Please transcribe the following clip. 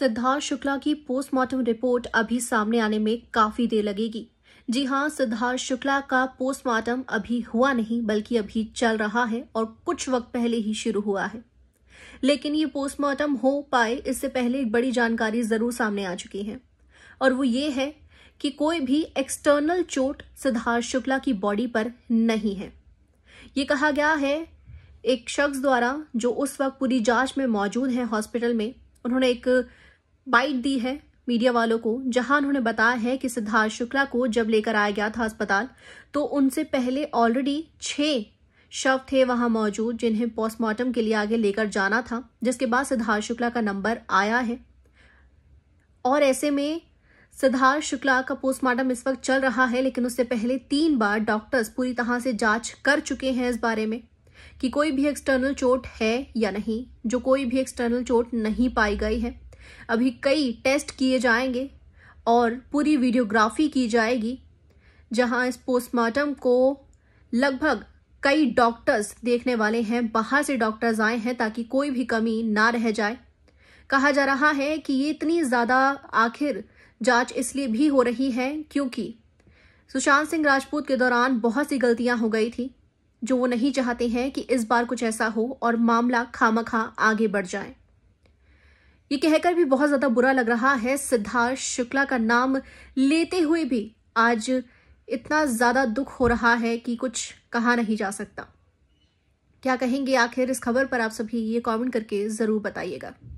सिद्धार्थ शुक्ला की postmortem report अभी सामने आने में काफी देर लगेगी जी हाँ सिद्धार्थ शुक्ला का पोस्टमार्टम अभी हुआ नहीं बल्कि अभी चल रहा है और कुछ वक्त पहले ही शुरू हुआ है लेकिन ये पोस्टमार्टम हो पाए इससे पहले एक बड़ी जानकारी जरूर सामने आ चुकी है और वो ये है कि कोई भी एक्सटर्नल चोट सिद्धार्थ शुक्ला की बॉडी पर नहीं है ये कहा गया है एक शख्स द्वारा जो उस वक्त पूरी जांच में मौजूद है हॉस्पिटल में उन्होंने एक बाइट दी है मीडिया वालों को जहां उन्होंने बताया है कि सिद्धार्थ शुक्ला को जब लेकर आया गया था अस्पताल तो उनसे पहले ऑलरेडी छह शव थे वहां मौजूद जिन्हें पोस्टमार्टम के लिए आगे लेकर जाना था जिसके बाद सिद्धार्थ शुक्ला का नंबर आया है और ऐसे में सिद्धार्थ शुक्ला का पोस्टमार्टम इस वक्त चल रहा है लेकिन उससे पहले तीन बार डॉक्टर्स पूरी तरह से जांच कर चुके हैं इस बारे में कि कोई भी एक्सटर्नल चोट है या नहीं जो कोई भी एक्सटर्नल चोट नहीं पाई गई है अभी कई टेस्ट किए जाएंगे और पूरी वीडियोग्राफी की जाएगी जहां इस पोस्टमार्टम को लगभग कई डॉक्टर्स देखने वाले हैं बाहर से डॉक्टर्स आए हैं ताकि कोई भी कमी ना रह जाए कहा जा रहा है कि ये इतनी ज़्यादा आखिर जांच इसलिए भी हो रही है क्योंकि सुशांत सिंह राजपूत के दौरान बहुत सी गलतियां हो गई थी जो वो नहीं चाहते हैं कि इस बार कुछ ऐसा हो और मामला खामखा आगे बढ़ जाए ये कहकर भी बहुत ज्यादा बुरा लग रहा है सिद्धार्थ शुक्ला का नाम लेते हुए भी आज इतना ज्यादा दुख हो रहा है कि कुछ कहा नहीं जा सकता क्या कहेंगे आखिर इस खबर पर आप सभी ये कमेंट करके जरूर बताइएगा